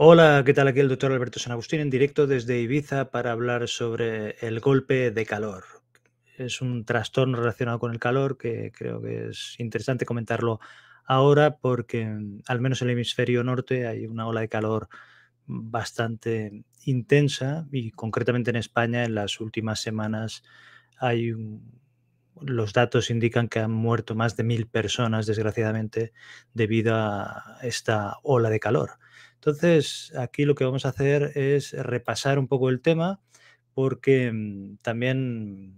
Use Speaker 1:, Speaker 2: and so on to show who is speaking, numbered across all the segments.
Speaker 1: Hola, ¿qué tal? Aquí el doctor Alberto San Agustín en directo desde Ibiza para hablar sobre el golpe de calor. Es un trastorno relacionado con el calor que creo que es interesante comentarlo ahora porque mm, al menos en el hemisferio norte hay una ola de calor bastante intensa y concretamente en España en las últimas semanas hay los datos indican que han muerto más de mil personas desgraciadamente debido a esta ola de calor. Entonces, aquí lo que vamos a hacer es repasar un poco el tema porque mm, también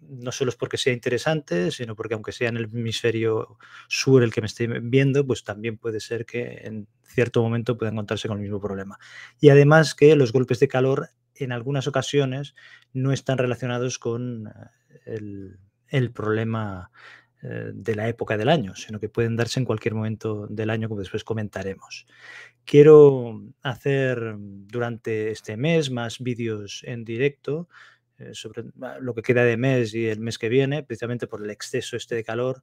Speaker 1: mm, no solo es porque sea interesante, sino porque aunque sea en el hemisferio sur el que me esté viendo, pues también puede ser que en cierto momento pueda encontrarse con el mismo problema. Y además que los golpes de calor en algunas ocasiones no están relacionados con eh, el, el problema eh, de la época del año, sino que pueden darse en cualquier momento del año, como después comentaremos. Quiero hacer durante este mes más vídeos en directo eh, sobre ah, lo que queda de mes y el mes que viene, precisamente por el exceso este de calor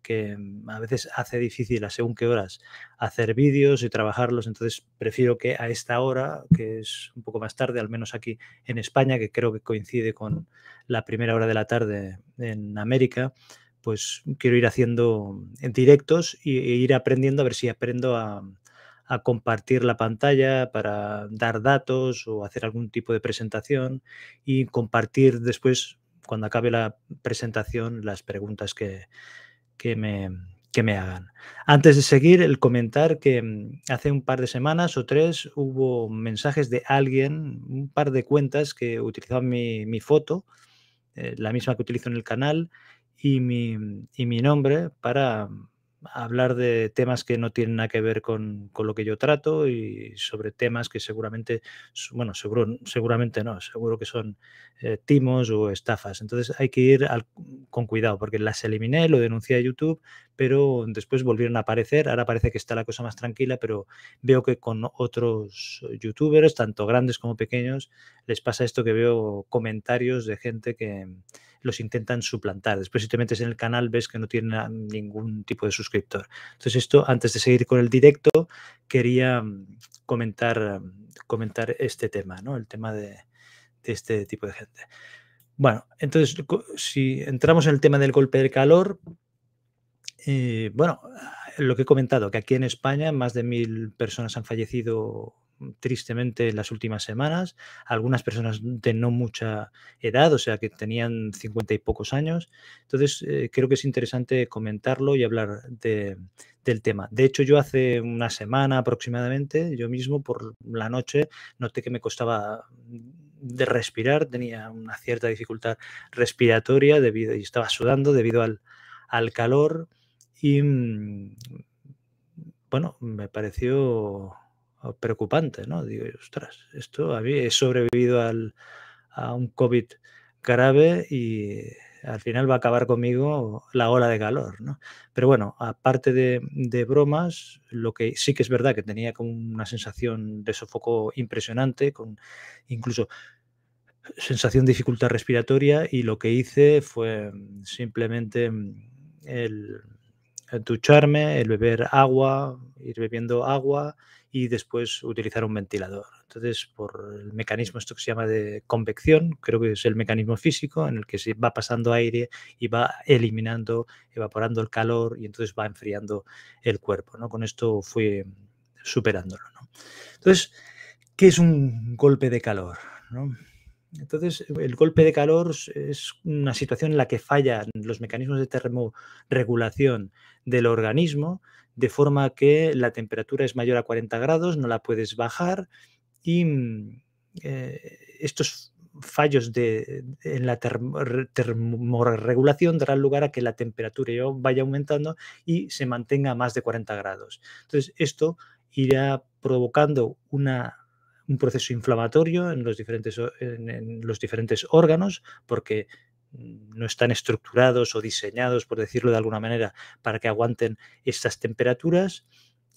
Speaker 1: que mm, a veces hace difícil a según qué horas hacer vídeos y trabajarlos, entonces prefiero que a esta hora, que es un poco más tarde, al menos aquí en España, que creo que coincide con la primera hora de la tarde en América, pues quiero ir haciendo en directos e ir aprendiendo a ver si aprendo a, compartir la pantalla para dar datos o hacer algún tipo de presentación y compartir después, cuando acabe la presentación, las preguntas que, me, me hagan. Antes de seguir, el comentar que mm, hace un par de semanas o tres hubo mensajes de alguien, un par de cuentas que utilizaban mi, foto, eh, la misma que utilizo en el canal, y mi, y mi nombre para hablar de temas que no tienen nada que ver con, con, lo que yo trato y sobre temas que seguramente, bueno, seguro, seguramente no, seguro que son eh, timos o estafas. Entonces hay que ir con cuidado porque las eliminé, lo denuncié a YouTube, pero después volvieron a aparecer. Ahora parece que está la cosa más tranquila, pero veo que con otros youtubers, tanto grandes como pequeños, les pasa esto que veo comentarios de gente que los intentan suplantar. Después si te metes en el canal ves que no tienen ningún tipo de suscriptor. Entonces esto, antes de seguir con el directo, quería mm, comentar, mm, comentar este tema, ¿no? el tema de, este tipo de gente. Bueno, entonces si entramos en el tema del golpe de calor, eh, bueno, lo que he comentado, que aquí en España más de mil personas han fallecido tristemente en las últimas semanas, algunas personas de no mucha edad, o sea que tenían 50 y pocos años. Entonces, eh, creo que es interesante comentarlo y hablar del tema. De hecho, yo hace una semana aproximadamente, yo mismo por la noche, noté que me costaba de respirar, tenía una cierta dificultad respiratoria debido, y estaba sudando debido al, al calor. Y mm, bueno, me pareció preocupante, ¿no? Digo, ostras, esto a he sobrevivido a un COVID grave y al final va a acabar conmigo la ola de calor, ¿no? Pero bueno, aparte de, bromas, lo que sí que es verdad que tenía como una sensación de sofoco impresionante, con incluso sensación de dificultad respiratoria y lo que hice fue simplemente mm, el ducharme, el beber agua, ir bebiendo agua, y después utilizar un ventilador. Entonces, por el mecanismo, esto que se llama de convección, creo que es el mecanismo físico en el que se va pasando aire y va eliminando, evaporando el calor y entonces va enfriando el cuerpo. ¿no? Con esto fui superándolo. ¿no? Entonces, ¿qué es un golpe de calor? Entonces, el golpe de calor es una situación en la que fallan los mecanismos de termorregulación del organismo, de forma que la temperatura es mayor a 40 grados, no la puedes bajar y mm, eh, estos fallos de, en la termorregulación darán lugar a que la temperatura vaya aumentando y se mantenga a más de 40 grados. Entonces, esto irá provocando un proceso inflamatorio en los, diferentes, en los diferentes órganos porque no están estructurados o diseñados, por decirlo de alguna manera, para que aguanten estas temperaturas.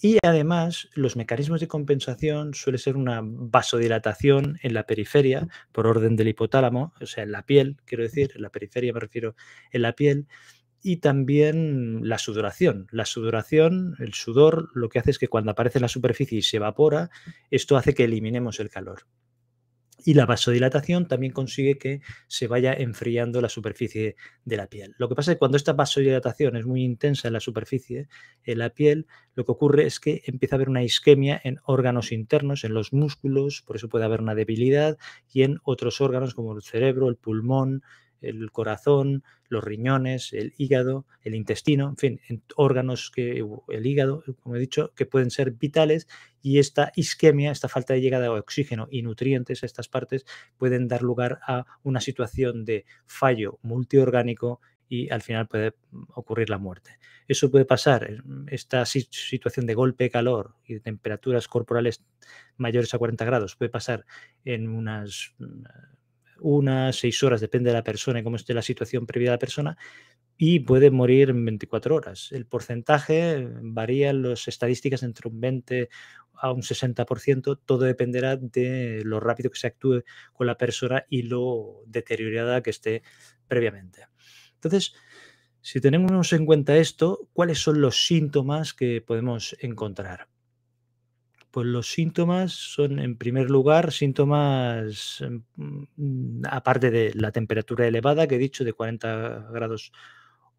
Speaker 1: Y además, los mecanismos de compensación suele ser una vasodilatación en la periferia por orden del hipotálamo, o sea, en la piel, quiero decir, en la periferia me refiero en la piel, y también la sudoración. La sudoración, el sudor, lo que hace es que cuando aparece en la superficie y se evapora, esto hace que eliminemos el calor y la vasodilatación también consigue que se vaya enfriando la superficie de la piel. Lo que pasa es que cuando esta vasodilatación es muy intensa en la superficie, en la piel, lo que ocurre es que empieza a haber una isquemia en órganos internos, en los músculos, por eso puede haber una debilidad, y en otros órganos como el cerebro, el pulmón, el corazón, los riñones, el hígado, el intestino, en fin, órganos que el hígado, como he dicho, que pueden ser vitales y esta isquemia, esta falta de llegada de oxígeno y nutrientes a estas partes pueden dar lugar a una situación de fallo multiorgánico y al final puede ocurrir la muerte. Eso puede pasar, esta situación de golpe de calor y de temperaturas corporales mayores a 40 grados puede pasar en unas unas seis horas, depende de la persona y cómo esté la situación previa de la persona, y puede morir en 24 horas. El porcentaje eh, varía en las estadísticas entre un 20 a un 60%, todo dependerá de lo rápido que se actúe con la persona y lo deteriorada que esté previamente. Entonces, si tenemos en cuenta esto, ¿cuáles son los síntomas que podemos encontrar? Pues los síntomas son, en primer lugar, síntomas, mm, aparte de la temperatura elevada que he dicho, de 40 grados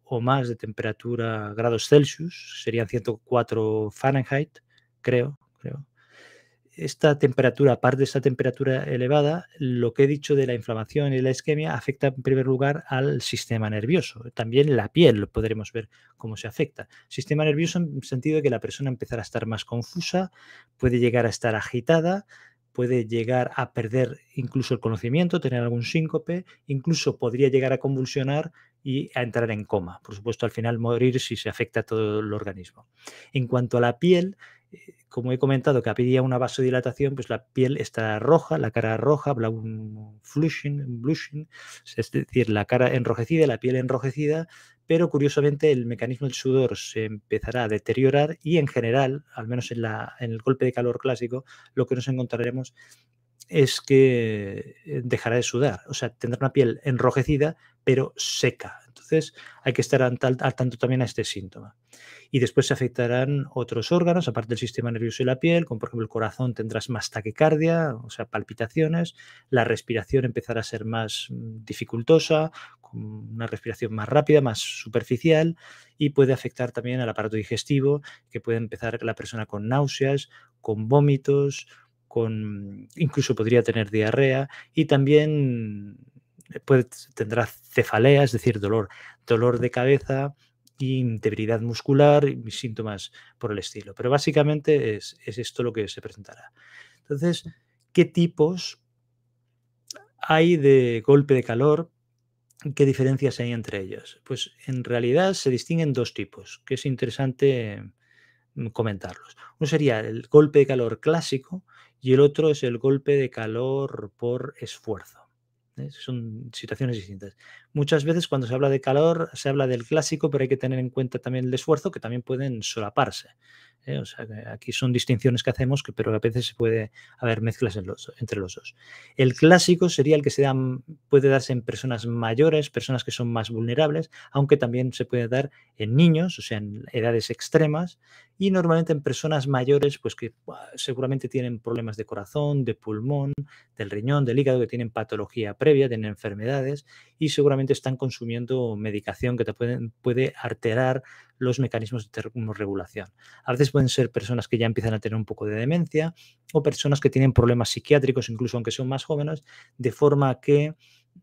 Speaker 1: o más de temperatura grados Celsius, serían 104 Fahrenheit, creo, creo esta temperatura, aparte de esta temperatura elevada, lo que he dicho de la inflamación y la isquemia afecta en primer lugar al sistema nervioso. También la piel, lo podremos ver cómo se afecta. Sistema nervioso en el sentido de que la persona empezará a estar más confusa, puede llegar a estar agitada, puede llegar a perder incluso el conocimiento, tener algún síncope, incluso podría llegar a convulsionar y a entrar en coma. Por supuesto, al final morir si se afecta a todo el organismo. En cuanto a la piel, como he comentado, que había una vasodilatación, pues la piel está roja, la cara roja, un flushing, blushing, es decir, la cara enrojecida, la piel enrojecida, pero curiosamente el mecanismo del sudor se empezará a deteriorar y en general, al menos en, en el golpe de calor clásico, lo que nos encontraremos es que eh, dejará de sudar, o sea, tendrá una piel enrojecida pero seca. Entonces hay que estar al, tanto también a este síntoma. Y después se afectarán otros órganos, aparte del sistema nervioso y la piel, como por ejemplo el corazón tendrás más taquicardia, o sea, palpitaciones, la respiración empezará a ser más mm, dificultosa, con una respiración más rápida, más superficial, y puede afectar también al aparato digestivo, que puede empezar la persona con náuseas, con vómitos, con incluso podría tener diarrea y también eh, tendrá cefalea, es decir, dolor, dolor de cabeza y muscular y síntomas por el estilo. Pero básicamente es, es esto lo que se presentará. Entonces, ¿qué tipos hay de golpe de calor? ¿Qué diferencias hay entre ellos? Pues en realidad se distinguen dos tipos, que es interesante mm, comentarlos. Uno sería el golpe de calor clásico, y el otro es el golpe de calor por esfuerzo. ¿eh? Son situaciones distintas. Muchas veces cuando se habla de calor se habla del clásico, pero hay que tener en cuenta también el esfuerzo, que también pueden solaparse. ¿eh? O aquí son distinciones que hacemos, pero a veces se puede haber mezclas entre los dos. El clásico sería el que se dan, puede darse en personas mayores, personas que son más vulnerables, aunque también se puede dar en niños, o sea, en edades extremas, y normalmente en personas mayores, pues que seguramente tienen problemas de corazón, de pulmón, del riñón, del hígado, que tienen patología previa, tienen enfermedades, y seguramente están consumiendo medicación que te pueden, puede alterar los mecanismos de regulación, A veces pueden ser personas que ya empiezan a tener un poco de demencia o personas que tienen problemas psiquiátricos, incluso aunque son más jóvenes, de forma que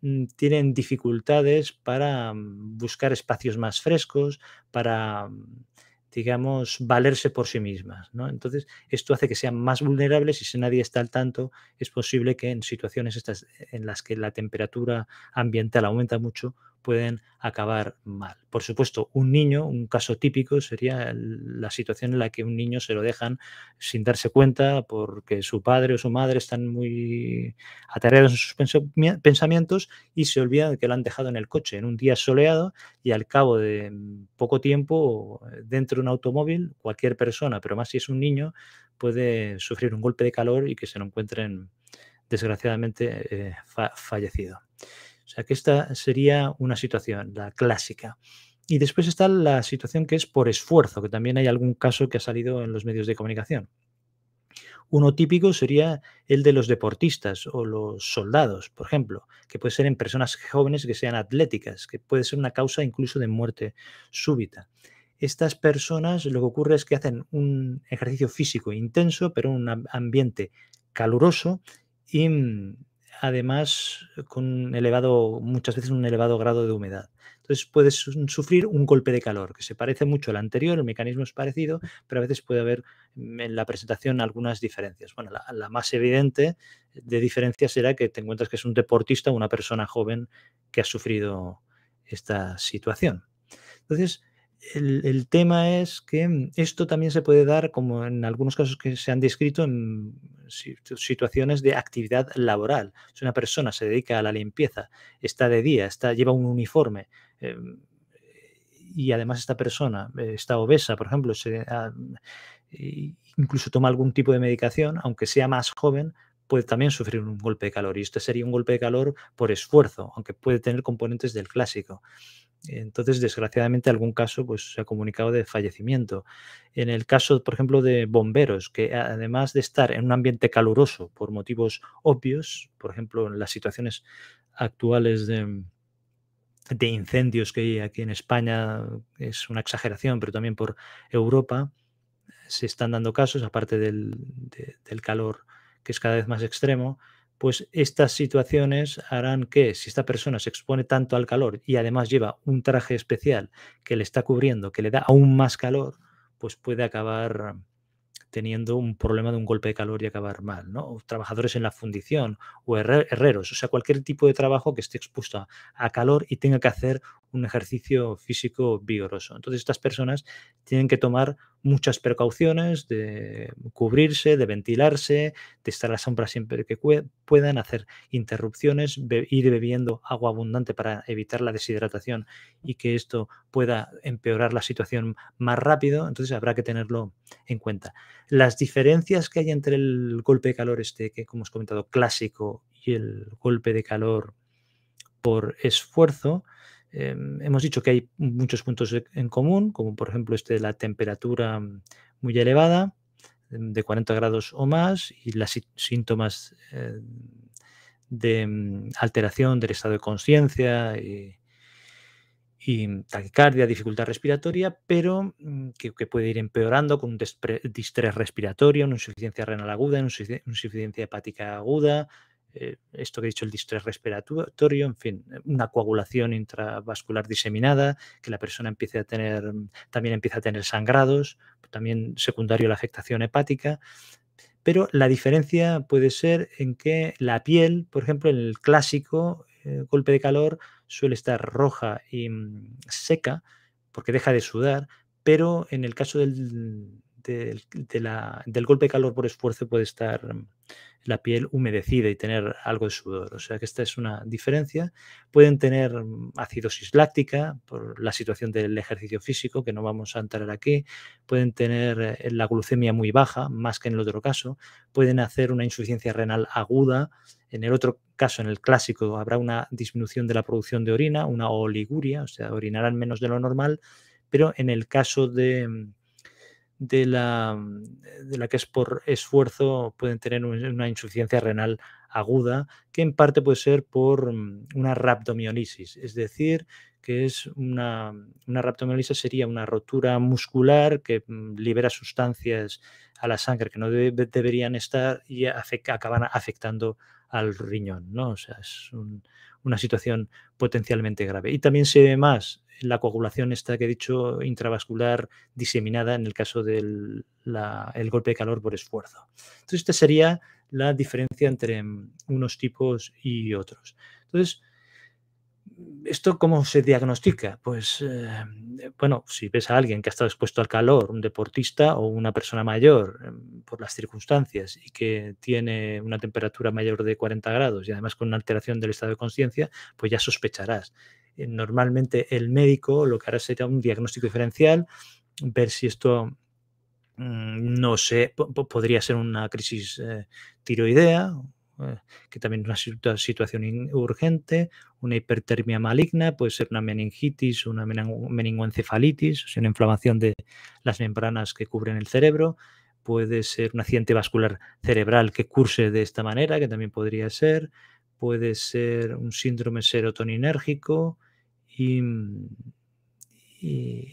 Speaker 1: mm, tienen dificultades para mm, buscar espacios más frescos, para mm, digamos, valerse por sí mismas. Entonces, esto hace que sean más vulnerables y si nadie está al tanto, es posible que en situaciones estas, en las que la temperatura ambiental aumenta mucho, pueden acabar mal. Por supuesto, un niño, un caso típico sería la situación en la que un niño se lo dejan sin darse cuenta porque su padre o su madre están muy atareados en sus pensamientos y se olvidan que lo han dejado en el coche en un día soleado y al cabo de mm, poco tiempo eh, dentro de un automóvil cualquier persona, pero más si es un niño, puede sufrir un golpe de calor y que se lo encuentren desgraciadamente eh, fallecido. O sea que esta sería una situación, la clásica. Y después está la situación que es por esfuerzo, que también hay algún caso que ha salido en los medios de comunicación. Uno típico sería el de los deportistas o los soldados, por ejemplo, que puede ser en personas jóvenes que sean atléticas, que puede ser una causa incluso de muerte súbita. Estas personas lo que ocurre es que hacen un ejercicio físico intenso, pero en un ambiente caluroso y mm, además con elevado, muchas veces un elevado grado de humedad. Entonces puedes mm, sufrir un golpe de calor, que se parece mucho al anterior, el mecanismo es parecido, pero a veces puede haber mm, en la presentación algunas diferencias. Bueno, la, más evidente de diferencia será que te encuentras que es un deportista o una persona joven que ha sufrido esta situación. Entonces, el, tema es que mm, esto también se puede dar, como en algunos casos que se han descrito, en situaciones de actividad laboral. Si una persona se dedica a la limpieza, está de día, está, lleva un uniforme. Em, y además esta persona eh, está obesa, por ejemplo, ah, mm, e incluso toma algún tipo de medicación, aunque sea más joven, puede también sufrir un golpe de calor y este sería un golpe de calor por esfuerzo, aunque puede tener componentes del clásico. Entonces, desgraciadamente, algún caso pues, se ha comunicado de fallecimiento. En el caso, por ejemplo, de bomberos, que además de estar en un ambiente caluroso por motivos obvios, por ejemplo, en las situaciones actuales de, incendios que hay aquí en España, es una exageración, pero también por Europa, se están dando casos, aparte del calor que es cada vez más extremo, pues estas situaciones harán que si esta persona se expone tanto al calor y además lleva un traje especial que le está cubriendo, que le da aún más calor, pues puede acabar teniendo un problema de un golpe de calor y acabar mal, ¿no? trabajadores en la fundición o herreros, o sea, cualquier tipo de trabajo que esté expuesto a, calor y tenga que hacer un ejercicio físico vigoroso. Entonces estas personas tienen que tomar muchas precauciones de cubrirse, de ventilarse, de estar a la sombra siempre que puedan, hacer interrupciones, ir bebiendo agua abundante para evitar la deshidratación y que esto pueda empeorar la situación más rápido. Entonces habrá que tenerlo en cuenta. Las diferencias que hay entre el golpe de calor este, que como os he comentado, clásico, y el golpe de calor por esfuerzo, Em, hemos dicho que hay muchos puntos e, en común, como por ejemplo este de la temperatura mm, muy elevada, em, de 40 grados o más, y los síntomas eh, de mm, alteración del estado de conciencia y, mm, taquicardia, dificultad respiratoria, pero que, que puede ir empeorando con un distrés respiratorio, una insuficiencia renal aguda, una insuficiencia hepática aguda, eh, esto que he dicho, el distrés respiratorio, en fin, una coagulación intravascular diseminada, que la persona empiece a tener, también empieza a tener sangrados, también secundario a la afectación hepática. Pero la diferencia puede ser en que la piel, por ejemplo, en el clásico eh, golpe de calor suele estar roja y mm, seca porque deja de sudar, pero en el caso del de, la, del golpe de calor por esfuerzo puede estar mm, la piel humedecida y tener algo de sudor. O sea que esta es una diferencia. Pueden tener acidosis mm, láctica por la situación del ejercicio físico, que no vamos a entrar aquí. Pueden tener eh, la glucemia muy baja, más que en el otro caso. Pueden hacer una insuficiencia renal aguda. En el otro caso, en el clásico, habrá una disminución de la producción de orina, una oliguria, o sea, orinarán menos de lo normal. Pero en el caso de mm, de la, de la que es por esfuerzo pueden tener una insuficiencia renal aguda, que en parte puede ser por mm, una rhabdomiolisis, es decir, que es una, una sería una rotura muscular que mm, libera sustancias a la sangre que no deberían estar y acaban afectando al riñón, ¿no? O sea, es una situación potencialmente grave. Y también se ve más la coagulación está, que he dicho intravascular diseminada en el caso del el golpe de calor por esfuerzo. Entonces, esta sería la diferencia entre unos tipos y otros. Entonces, ¿esto cómo se diagnostica? Pues, eh, bueno, si ves a alguien que ha estado expuesto al calor, un deportista o una persona mayor, em, por las circunstancias, y que tiene una temperatura mayor de 40 grados y además con una alteración del estado de conciencia, pues ya sospecharás eh, normalmente el médico lo que hará será un diagnóstico diferencial, ver si esto mm, no sé, podría ser una crisis eh, tiroidea, eh, que también es una situación urgente, una hipertermia maligna, puede ser una meningitis, una meningoencefalitis, una inflamación de las membranas que cubren el cerebro, puede ser un accidente vascular cerebral que curse de esta manera, que también podría ser, puede ser un síndrome serotoninérgico y, mm,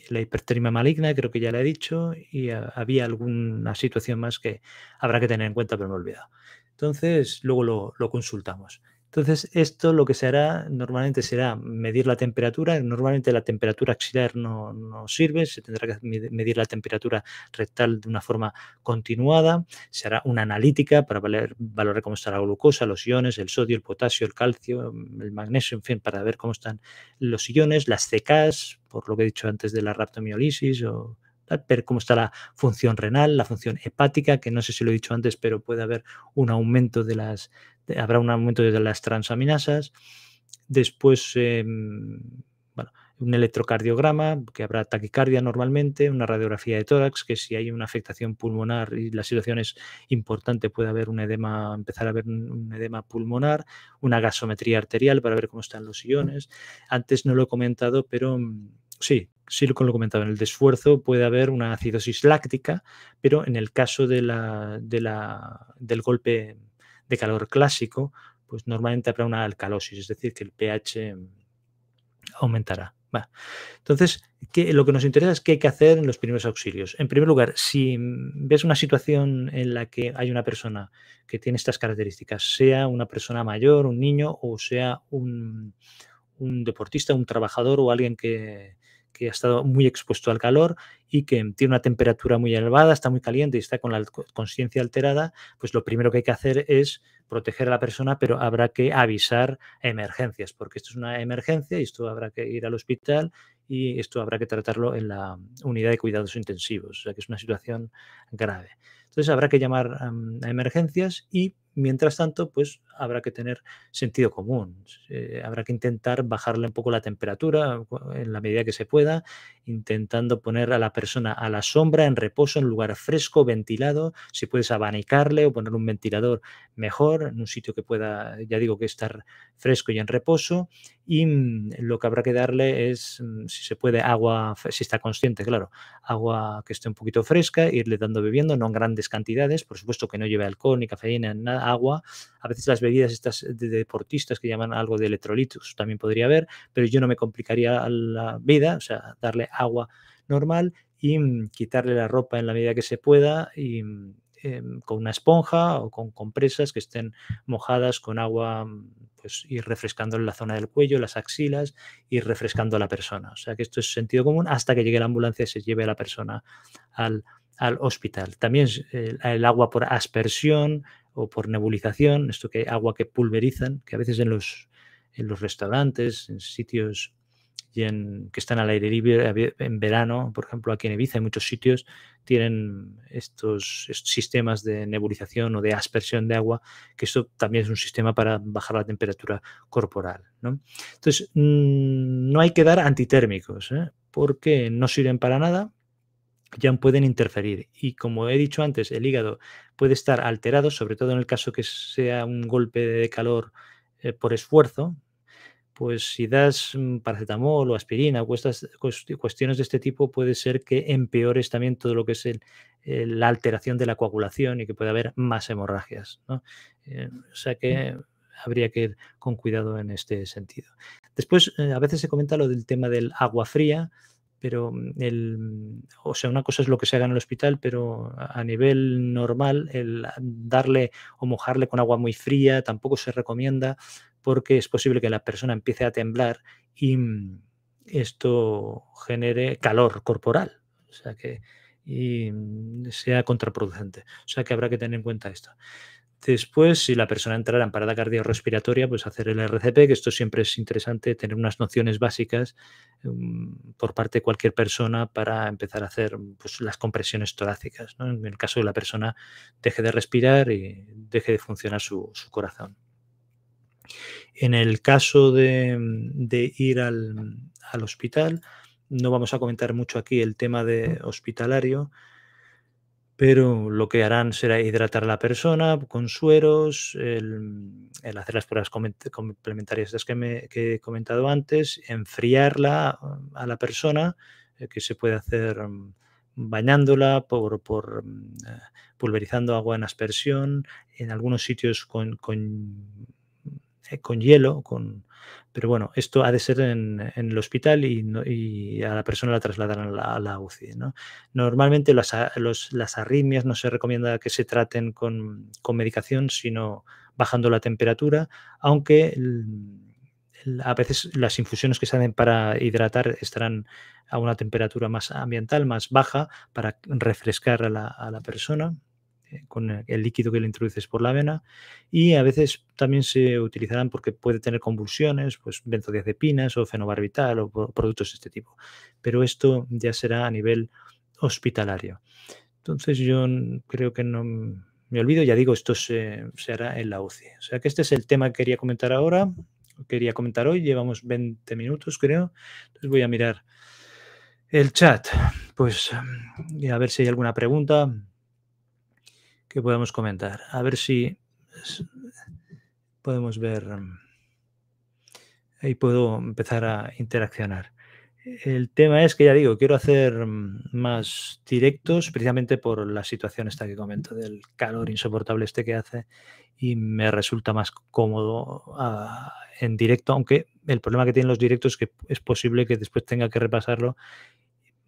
Speaker 1: la hipertermia maligna, creo que ya le he dicho, y había alguna situación más que habrá que tener en cuenta, pero me he olvidado. Entonces, luego lo consultamos. Entonces, esto lo que se hará normalmente será medir la temperatura. Normalmente la temperatura axilar no, sirve, se tendrá que medir la temperatura rectal de una forma continuada. Se hará una analítica para valorar cómo está la glucosa, los iones, el sodio, el potasio, el calcio, mm, el magnesio, en fin, para ver cómo están los iones, las CKs, por lo que he dicho antes de la raptomiolisis o ver cómo está la función renal, la función hepática, que no sé si lo he dicho antes, pero puede haber un aumento de las, habrá un aumento de las transaminasas. Después, em, un electrocardiograma, que habrá taquicardia normalmente, una radiografía de tórax, que si hay una afectación pulmonar y la situación es importante, puede haber un edema, empezar a haber un edema pulmonar, una gasometría arterial para ver cómo están los iones. Antes no lo he comentado, pero em, sí, con lo comentaba, en el de esfuerzo puede haber una acidosis láctica, pero en el caso de la, de la, del golpe de calor clásico, pues normalmente habrá una alcalosis, es decir, que el pH aumentará. Entonces, lo que nos interesa es qué hay que hacer en los primeros auxilios. En primer lugar, si ves una situación en la que hay una persona que tiene estas características, sea una persona mayor, un niño o sea un, un deportista, un trabajador o alguien que, que ha estado muy expuesto al calor y que tiene una temperatura muy elevada, está muy caliente y está con la conciencia alterada, pues lo primero que hay que hacer es proteger a la persona, pero habrá que avisar emergencias, porque esto es una emergencia y esto habrá que ir al hospital y esto habrá que tratarlo en la unidad de cuidados intensivos, o sea que es una situación grave. Entonces habrá que llamar a emergencias y mientras tanto, pues habrá que tener sentido común. Eh, habrá que intentar bajarle un poco la temperatura en la medida que se pueda, intentando poner a la persona a la sombra, en reposo, en lugar fresco, ventilado. Si puedes abanicarle o poner un ventilador mejor, en un sitio que pueda, ya digo que estar fresco y en reposo. Y mm, lo que habrá que darle es, mm, si se puede, agua, si está consciente, claro, agua que esté un poquito fresca, irle dando bebiendo, no en grandes cantidades, por supuesto que no lleve alcohol ni cafeína, nada, agua. A veces las estas de deportistas que llaman algo de electrolitos, también podría haber, pero yo no me complicaría la vida, o sea, darle agua normal y mm, quitarle la ropa en la medida que se pueda y mm, em, con una esponja o con compresas que estén mojadas con agua, mm, pues ir refrescando la zona del cuello, las axilas, y refrescando a la persona. O sea que esto es sentido común hasta que llegue la ambulancia y se lleve a la persona al, hospital. También eh, el agua por aspersión, o por nebulización, esto que agua que pulverizan, que a veces en los, en los restaurantes, en sitios y en, que están al aire libre en verano, por ejemplo, aquí en Ibiza y muchos sitios, tienen estos, sistemas de nebulización o de aspersión de agua, que esto también es un sistema para bajar la temperatura corporal. ¿no? Entonces, mm, no hay que dar antitérmicos, ¿eh? porque no sirven para nada, ya pueden interferir. Y como he dicho antes, el hígado puede estar alterado, sobre todo en el caso que sea un golpe de calor eh, por esfuerzo. Pues si das mm, paracetamol o aspirina o estas cuestiones de este tipo, puede ser que empeores también todo lo que es la alteración de la coagulación y que pueda haber más hemorragias. Eh, o sea que habría que ir con cuidado en este sentido. Después, eh, a veces se comenta lo del tema del agua fría pero mm, el, o sea, una cosa es lo que se haga en el hospital, pero a nivel normal el darle o mojarle con agua muy fría tampoco se recomienda porque es posible que la persona empiece a temblar y mm, esto genere calor corporal, o sea que y mm, sea contraproducente, o sea que habrá que tener en cuenta esto. Después, si la persona entrara en parada cardiorrespiratoria, pues hacer el RCP, que esto siempre es interesante, tener unas nociones básicas mm, por parte de cualquier persona para empezar a hacer pues, las compresiones torácicas, en el caso de la persona deje de respirar y deje de funcionar su, corazón. En el caso de, ir al, al hospital, no vamos a comentar mucho aquí el tema de hospitalario, pero lo que harán será hidratar a la persona con sueros, el, hacer las pruebas complementarias que, que, he comentado antes, enfriarla um, a la persona, eh, que se puede hacer um, bañándola, por, por mm, eh, pulverizando agua en aspersión, en algunos sitios con, con, eh, con hielo, con, pero bueno, esto ha de ser en, el hospital y, a la persona la trasladarán a la, UCI. Normalmente las, arritmias no se recomienda que se traten con, medicación, sino bajando la temperatura, aunque a veces las infusiones que se hacen para hidratar estarán a una temperatura más ambiental, más baja, para refrescar a la persona. Eh, con el líquido que le introduces por la vena y a veces también se utilizarán porque puede tener convulsiones, pues benzodiazepinas o fenobarbital o productos de este tipo. Pero esto ya será a nivel hospitalario. Entonces yo creo que no me olvido, ya digo, esto se, hará en la UCI. O sea que este es el tema que quería comentar ahora, quería comentar hoy, llevamos 20 minutos creo, entonces voy a mirar el chat, pues mm, a ver si hay alguna pregunta que podemos comentar. A ver si podemos ver. Mm, ahí puedo empezar a interaccionar. El tema es que ya digo, quiero hacer mm, más directos precisamente por la situación esta que comento, del calor insoportable este que hace y me resulta más cómodo ah, en directo, aunque el problema que tienen los directos es que es posible que después tenga que repasarlo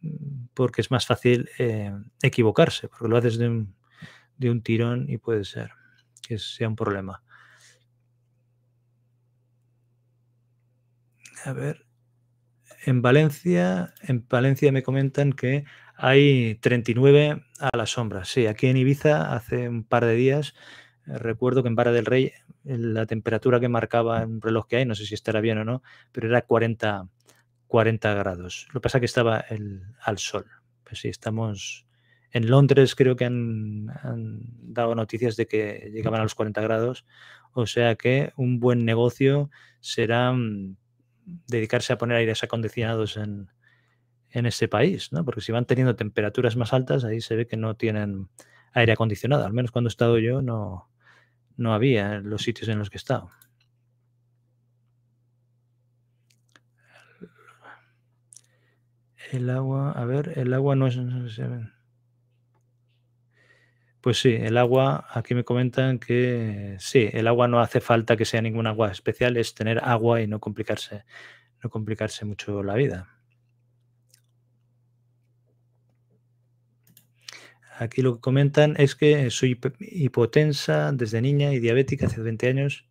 Speaker 1: mm, porque es más fácil eh, equivocarse, porque lo haces de un, de un tirón y puede ser que sea un problema. A ver, en Valencia, en Valencia me comentan que hay 39 a la sombra. Sí, aquí en Ibiza hace un par de días eh, recuerdo que en Vara del Rey la temperatura que marcaba un reloj que hay, no sé si estará bien o no, pero era 40, 40 grados. Lo que pasa es que estaba al sol. Pues sí, estamos en Londres creo que han, dado noticias de que llegaban a los 40 grados, o sea que un buen negocio será mm, dedicarse a poner aires acondicionados en, en ese país, ¿no? porque si van teniendo temperaturas más altas, ahí se ve que no tienen aire acondicionado, al menos cuando he estado yo no, no había los sitios en los que he estado. El agua, a ver, el agua no es... Pues sí, el agua, aquí me comentan que sí, el agua no hace falta que sea ningún agua especial, es tener agua y no complicarse, no complicarse mucho la vida. Aquí lo que comentan es que soy hipotensa desde niña y diabética hace 20 años.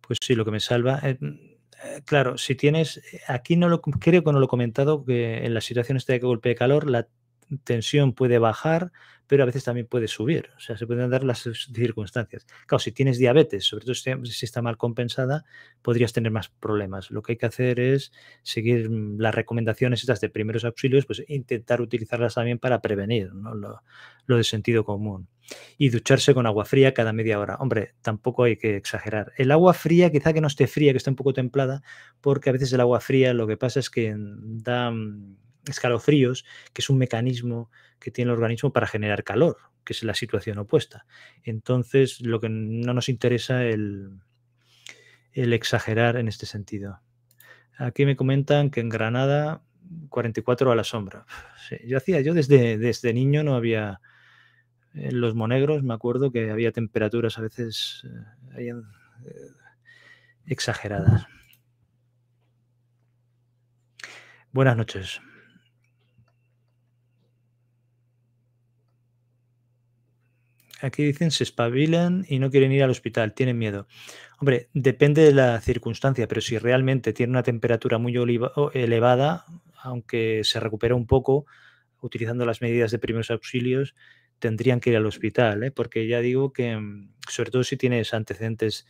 Speaker 1: Pues sí, lo que me salva. Eh, eh, claro, si tienes, eh, aquí no lo creo que no lo he comentado, que en las situaciones de golpe de calor, la tensión puede bajar, pero a veces también puede subir. O sea, se pueden dar las circunstancias. Claro, si tienes diabetes, sobre todo si está mal compensada, podrías tener más problemas. Lo que hay que hacer es seguir mm, las recomendaciones estas de primeros auxilios, pues intentar utilizarlas también para prevenir lo, lo de sentido común. Y ducharse con agua fría cada media hora. Hombre, tampoco hay que exagerar. El agua fría, quizá que no esté fría, que esté un poco templada, porque a veces el agua fría lo que pasa es que da mm, escalofríos, que es un mecanismo que tiene el organismo para generar calor, que es la situación opuesta. Entonces, lo que no nos interesa el, el exagerar en este sentido. Aquí me comentan que en Granada 44 a la sombra. yo hacía, yo desde, desde niño no había, en eh, los monegros me acuerdo que había temperaturas a veces eh, eh, exageradas. Buenas noches. aquí dicen se espabilan y no quieren ir al hospital, tienen miedo. Hombre, depende de la circunstancia, pero si realmente tiene una temperatura muy elevada, aunque se recupera un poco utilizando las medidas de primeros auxilios, tendrían que ir al hospital, ¿eh? porque ya digo que, mm, sobre todo si tienes antecedentes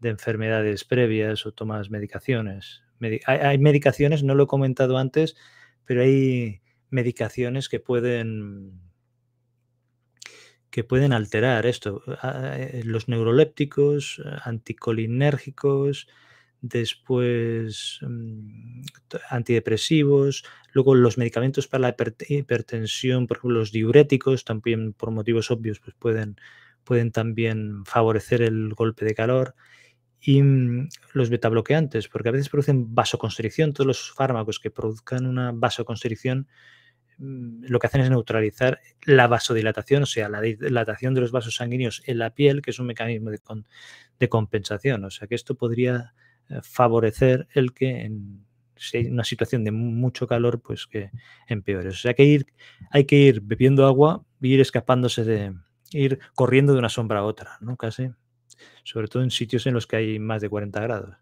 Speaker 1: de enfermedades previas o tomas medicaciones. hay, hay medicaciones, no lo he comentado antes, pero hay medicaciones que pueden que pueden alterar esto. Eh, los neurolépticos, anticolinérgicos, después mm, antidepresivos, luego los medicamentos para la hipertensión, por ejemplo los diuréticos, también por motivos obvios, pues pueden, pueden también favorecer el golpe de calor y mm, los betabloqueantes, porque a veces producen vasoconstricción, todos los fármacos que produzcan una vasoconstricción Mm, lo que hacen es neutralizar la vasodilatación, o sea, la dilatación de los vasos sanguíneos en la piel, que es un mecanismo de, compensación. O sea, que esto podría eh, favorecer el que en si hay una situación de mucho calor, pues que empeore. O sea, que ir, hay que ir bebiendo agua e ir escapándose de, ir corriendo de una sombra a otra, ¿no? Casi. Sobre todo en sitios en los que hay más de 40 grados.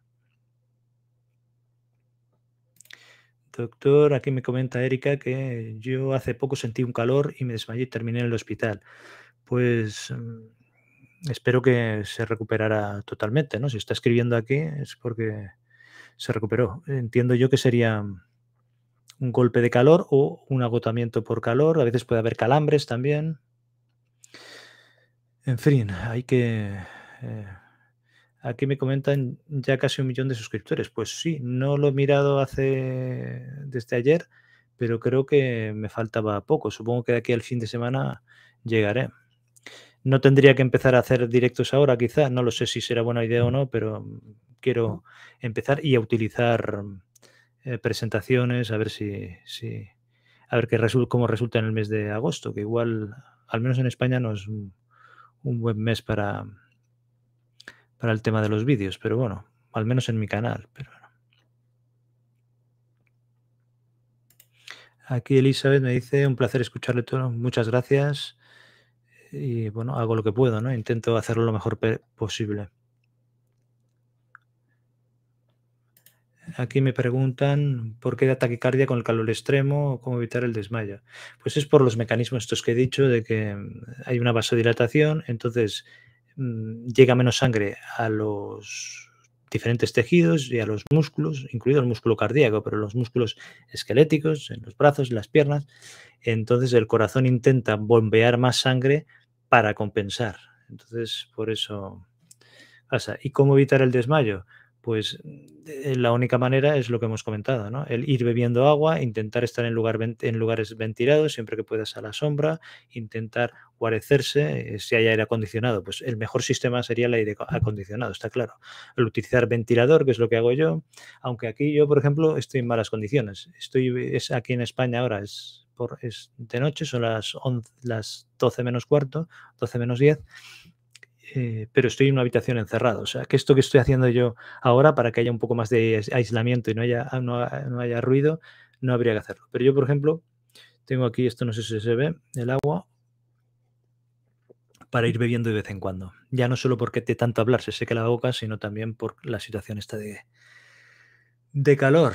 Speaker 1: Doctor, aquí me comenta Erika que yo hace poco sentí un calor y me desmayé y terminé en el hospital. Pues mm, espero que se recuperara totalmente, ¿no? Si está escribiendo aquí es porque se recuperó. Entiendo yo que sería un golpe de calor o un agotamiento por calor. A veces puede haber calambres también. En fin, hay que eh, Aquí me comentan ya casi un millón de suscriptores. Pues sí, no lo he mirado hace desde ayer, pero creo que me faltaba poco. Supongo que de aquí al fin de semana llegaré. No tendría que empezar a hacer directos ahora, quizá. No lo sé si será buena idea o no, pero quiero empezar y a utilizar eh, presentaciones, a ver si, a ver qué resulta, cómo resulta en el mes de agosto, que igual, al menos en España, no es un buen mes para, para el tema de los vídeos, pero bueno, al menos en mi canal. Pero bueno. Aquí Elizabeth me dice, un placer escucharle todo, muchas gracias. Y bueno, hago lo que puedo, ¿no? Intento hacerlo lo mejor posible. Aquí me preguntan por qué da taquicardia con el calor extremo o cómo evitar el desmayo. Pues es por los mecanismos estos que he dicho de que mm, hay una vasodilatación, entonces Mm, llega menos sangre a los diferentes tejidos y a los músculos, incluido el músculo cardíaco, pero los músculos esqueléticos, en los brazos, y las piernas. Entonces el corazón intenta bombear más sangre para compensar. Entonces, por eso pasa. ¿Y cómo evitar el desmayo? pues eh, la única manera es lo que hemos comentado, ¿no? El ir bebiendo agua, intentar estar en, lugar, en lugares ventilados siempre que puedas a la sombra, intentar guarecerse, eh, si hay aire acondicionado, pues el mejor sistema sería el aire acondicionado, está claro. El utilizar ventilador, que es lo que hago yo, aunque aquí yo, por ejemplo, estoy en malas condiciones. Estoy aquí en España ahora, es, por, es de noche, son las, 11, las 12 menos cuarto, 12 menos 10 eh, pero estoy en una habitación encerrada. O sea, que esto que estoy haciendo yo ahora para que haya un poco más de aislamiento y ah, no haya, ruido, no habría que hacerlo. Pero yo, por ejemplo, tengo aquí, esto no sé si se ve, el agua para ir bebiendo de vez en cuando. Ya no solo porque te tanto hablar se seca la boca, sino también por la situación esta de, de calor.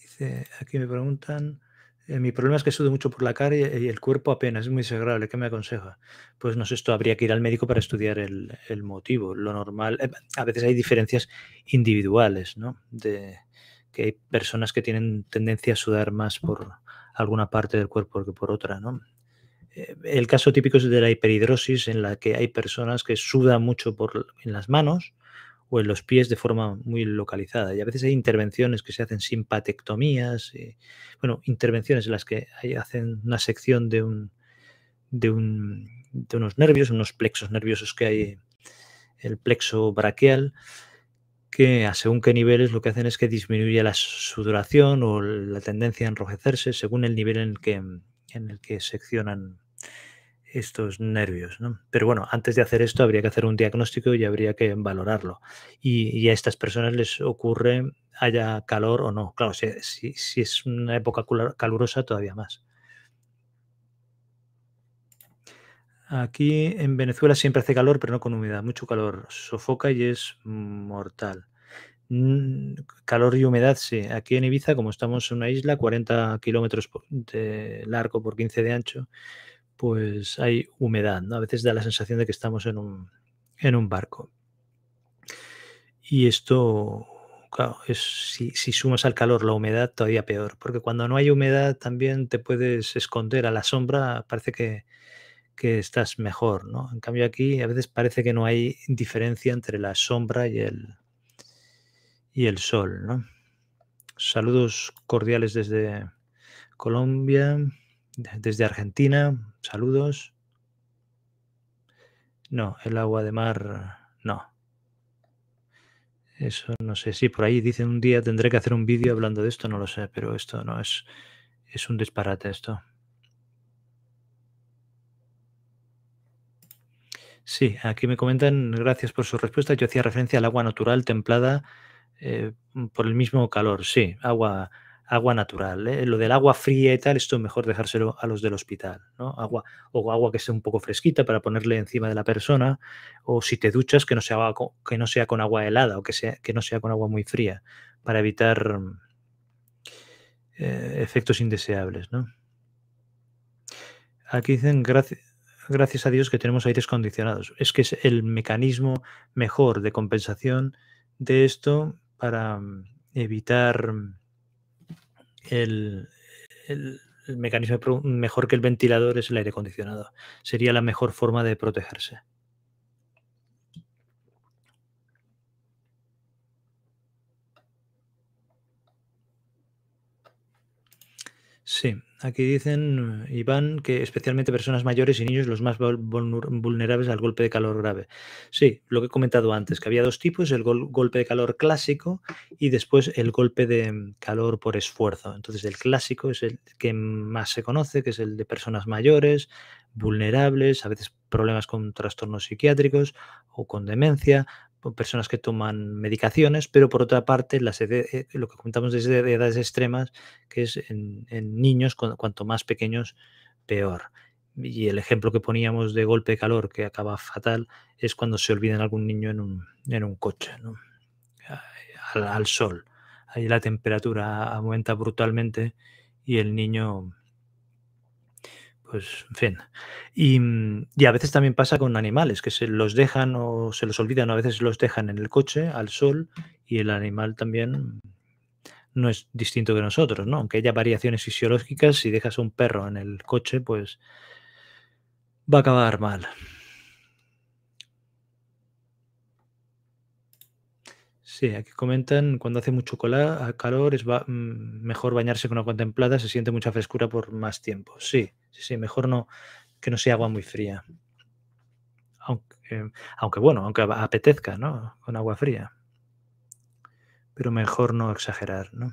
Speaker 1: Dice, aquí me preguntan, eh, mi problema es que sudo mucho por la cara y, el cuerpo apenas, es muy desagradable, ¿qué me aconseja? Pues no sé, esto habría que ir al médico para estudiar el, motivo. Lo normal, eh, a veces hay diferencias individuales, ¿no? De que hay personas que tienen tendencia a sudar más por alguna parte del cuerpo que por otra, ¿no? Eh, el caso típico es de la hiperhidrosis, en la que hay personas que sudan mucho por, en las manos, o en los pies de forma muy localizada. Y a veces hay intervenciones que se hacen sin patectomías, eh, bueno, intervenciones en las que hacen una sección de, un, de, un, de unos nervios, unos plexos nerviosos que hay, el plexo braquial, que a según qué niveles lo que hacen es que disminuye la sudoración o la tendencia a enrojecerse según el nivel en que, en el que seccionan estos nervios. Pero bueno, antes de hacer esto habría que hacer un diagnóstico y habría que valorarlo. Y, a estas personas les ocurre haya calor o no. Claro, si es una época calurosa, todavía más. Aquí en Venezuela siempre hace calor, pero no con humedad. Mucho calor. Sofoca y es mortal. Mm, calor y humedad, sí. Aquí en Ibiza, como estamos en una isla, 40 kilómetros de largo por 15 de ancho, pues hay humedad, ¿no? A veces da la sensación de que estamos en un, en un barco. Y esto, claro, es, si, sumas al calor la humedad, todavía peor, porque cuando no hay humedad también te puedes esconder a la sombra, parece que, que estás mejor, ¿no? En cambio aquí a veces parece que no hay diferencia entre la sombra y el, y el sol, ¿no? Saludos cordiales desde Colombia desde Argentina, saludos. No, el agua de mar, no. Eso no sé, si por ahí dicen un día tendré que hacer un vídeo hablando de esto, no lo sé, pero esto no es, es un disparate esto. Sí, aquí me comentan, gracias por su respuesta. Yo hacía referencia al agua natural templada eh, por el mismo calor. Sí, agua agua natural. ¿eh? Lo del agua fría y tal, esto mejor dejárselo a los del hospital, ¿no? Agua, o agua que sea un poco fresquita para ponerle encima de la persona, o si te duchas, que no sea, que no sea con agua helada o que, sea, que no sea con agua muy fría, para evitar mm, eh, efectos indeseables, ¿no? Aquí dicen, gracias, gracias a Dios que tenemos aires condicionados. Es que es el mecanismo mejor de compensación de esto para mm, evitar mm, el, mecanismo mejor que el ventilador es el aire acondicionado. Sería la mejor forma de protegerse. Sí, Aquí dicen, eh, Iván, que especialmente personas mayores y niños los más vulnerables al golpe de calor grave. Sí, lo que he comentado antes, que había dos tipos, el golpe de calor clásico y después el golpe de mm, calor por esfuerzo. Entonces, el clásico es el que más se conoce, que es el de personas mayores, vulnerables, a veces problemas con trastornos psiquiátricos o con demencia, personas que toman medicaciones, pero por otra parte, la eh, lo que comentamos desde edades extremas, que es en, niños, cuanto más pequeños, peor. Y el ejemplo que poníamos de golpe de calor que acaba fatal es cuando se olvida algún niño en un, en un coche, al, al, sol. Ahí la temperatura aumenta brutalmente y el niño pues en fin. Y, a veces también pasa con animales, que se los dejan o se los olvidan, a veces los dejan en el coche, al sol, y el animal también no es distinto que nosotros, ¿no? Aunque haya variaciones fisiológicas, si dejas a un perro en el coche, pues va a acabar mal. Sí, aquí comentan, cuando hace mucho calor es va mm, mejor bañarse con agua templada, se siente mucha frescura por más tiempo. Sí, Sí, sí, mejor no que no sea agua muy fría. Aunque, eh, aunque bueno, aunque apetezca, ¿no? Con agua fría. Pero mejor no exagerar, ¿no?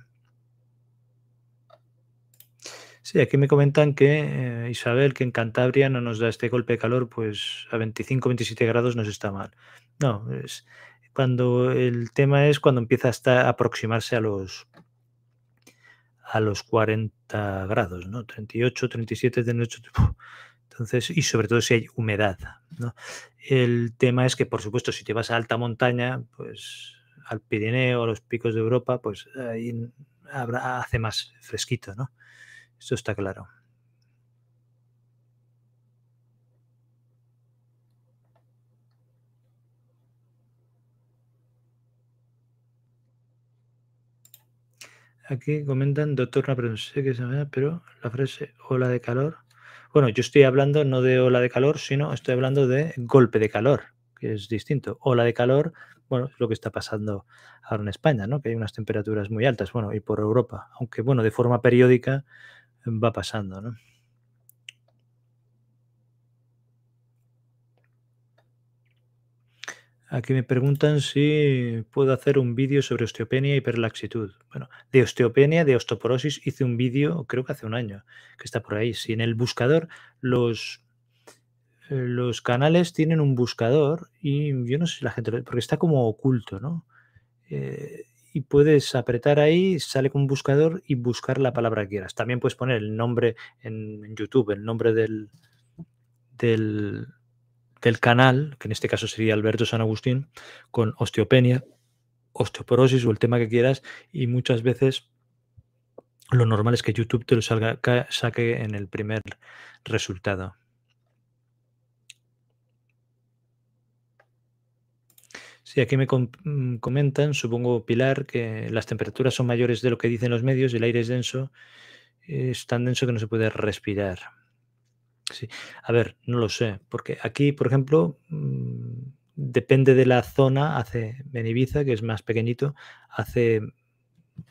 Speaker 1: Sí, aquí me comentan que eh, Isabel, que en Cantabria no nos da este golpe de calor, pues a 25, 27 grados nos está mal. No, es cuando el tema es cuando empieza hasta a aproximarse a los a los 40 grados, ¿no? 38, 37, tipo. Entonces, y sobre todo si hay humedad, ¿no? El tema es que, por supuesto, si te vas a alta montaña, pues al Pirineo, a los picos de Europa, pues ahí habrá, hace más fresquito, ¿no? Esto está claro. aquí comentan doctor pero no sé se ve pero la frase ola de calor. Bueno, yo estoy hablando no de ola de calor, sino estoy hablando de golpe de calor, que es distinto. Ola de calor, bueno, es lo que está pasando ahora en España, ¿no? Que hay unas temperaturas muy altas, bueno, y por Europa, aunque bueno, de forma periódica va pasando, ¿no? Aquí me preguntan si puedo hacer un vídeo sobre osteopenia y perlaxitud. Bueno, de osteopenia, de osteoporosis, hice un vídeo, creo que hace un año, que está por ahí. Si en el buscador los, eh, los canales tienen un buscador y yo no sé si la gente lo... porque está como oculto, ¿no? Eh, y puedes apretar ahí, sale con un buscador y buscar la palabra que quieras. También puedes poner el nombre en, en YouTube, el nombre del, del del canal, que en este caso sería Alberto San Agustín, con osteopenia, osteoporosis o el tema que quieras, y muchas veces lo normal es que YouTube te lo salga, saque en el primer resultado. Si aquí me mm, comentan, supongo Pilar, que las temperaturas son mayores de lo que dicen los medios, el aire es denso, es tan denso que no se puede respirar. Sí, a ver, no lo sé, porque aquí, por ejemplo, mm, depende de la zona, hace Menibiza, que es más pequeñito, hace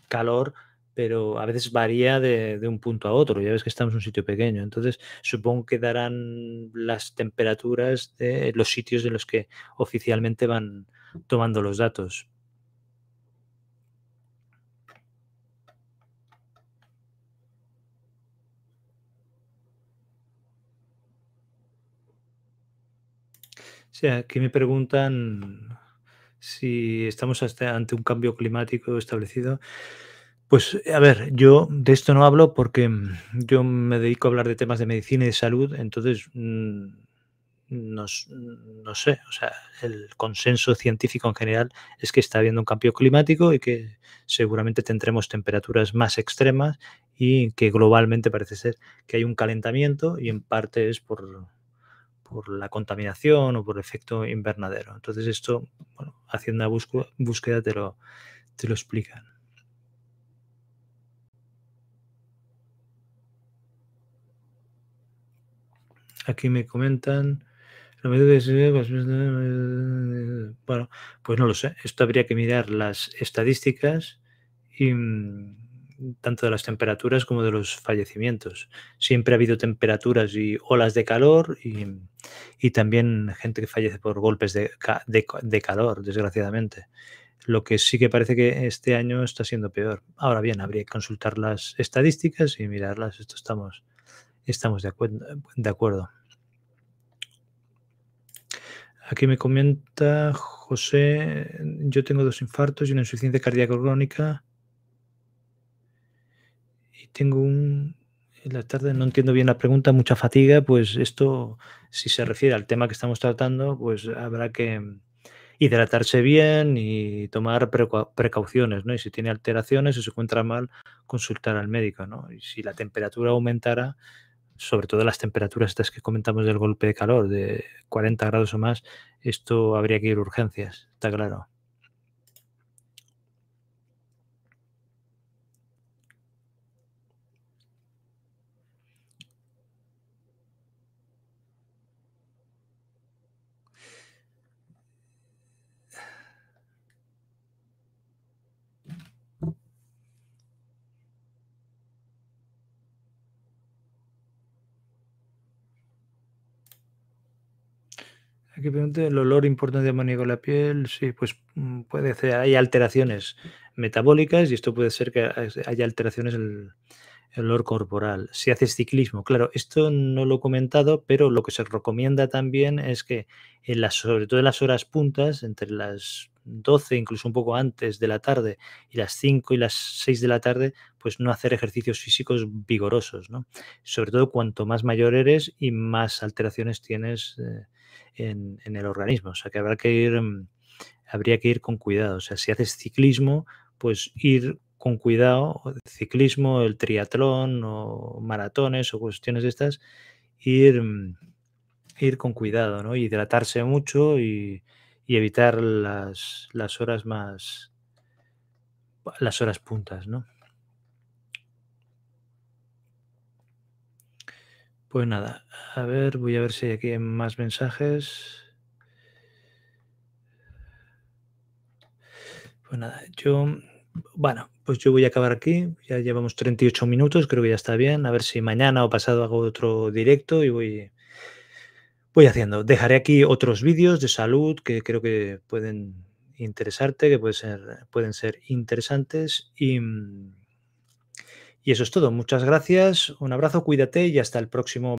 Speaker 1: calor, pero a veces varía de, de un punto a otro, ya ves que estamos en un sitio pequeño, entonces supongo que darán las temperaturas de los sitios de los que oficialmente van tomando los datos, aquí me preguntan si estamos ante un cambio climático establecido. Pues a ver, yo de esto no hablo porque mm, yo me dedico a hablar de temas de medicina y de salud, entonces mm, no, no, sé, o sea, el consenso científico en general es que está habiendo un cambio climático y que seguramente tendremos temperaturas más extremas y que globalmente parece ser que hay un calentamiento y en parte es por, por la contaminación o por efecto invernadero. Entonces esto, bueno, haciendo búsqueda te lo, te lo explican. Aquí me comentan... Pues, bueno, pues no lo sé. Esto habría que mirar las estadísticas y, mm, tanto de las temperaturas como de los fallecimientos. Siempre ha habido temperaturas y olas de calor y, también gente que fallece por golpes de, calor, desgraciadamente. Lo que sí que parece que este año está siendo peor. Ahora bien, habría que consultar las estadísticas y mirarlas. Esto estamos, estamos de, de acuerdo. Aquí me comenta José, yo tengo dos infartos y una insuficiencia cardíaca crónica y tengo un... En la tarde no entiendo bien la pregunta, mucha fatiga, pues esto, si se refiere al tema que estamos tratando, pues habrá que hidratarse bien y tomar precauciones, ¿no? Y si tiene alteraciones o se encuentra mal, consultar al médico, ¿no? Y si la temperatura aumentara, sobre todo las temperaturas estas que comentamos del golpe de calor, de 40 grados o más, esto habría que ir a urgencias, está claro. Aquí el olor importante amoníaco en la piel, sí, pues mm, puede ser, hay alteraciones metabólicas y esto puede ser que haya alteraciones en el olor corporal. Si haces ciclismo, claro, esto no lo he comentado, pero lo que se recomienda también es que, sobre todo en las horas puntas, entre las 12, incluso un poco antes de la tarde, y las 5 y las 6 de la tarde, pues no hacer ejercicios físicos vigorosos, ¿no? Sobre todo cuanto más mayor eres y más alteraciones tienes. Eh, en, el organismo. O sea que habrá que ir, mm, habría que ir con cuidado. O sea, si haces ciclismo, pues ir con cuidado, ciclismo, el triatlón o maratones o cuestiones de estas, ir, mm, ir con cuidado, ¿no? Hidratarse mucho y, y evitar las, las horas más, las horas puntas, ¿no? Pues nada, a ver, voy a ver si hay aquí más mensajes. Pues nada, yo, bueno, pues yo voy a acabar aquí. Ya llevamos 38 minutos, creo que ya está bien. A ver si mañana o pasado hago otro directo y voy, voy haciendo. Dejaré aquí otros vídeos de salud que creo que pueden interesarte, que puede ser, pueden ser interesantes y mm, y eso es todo. Muchas gracias, un abrazo, cuídate y hasta el próximo.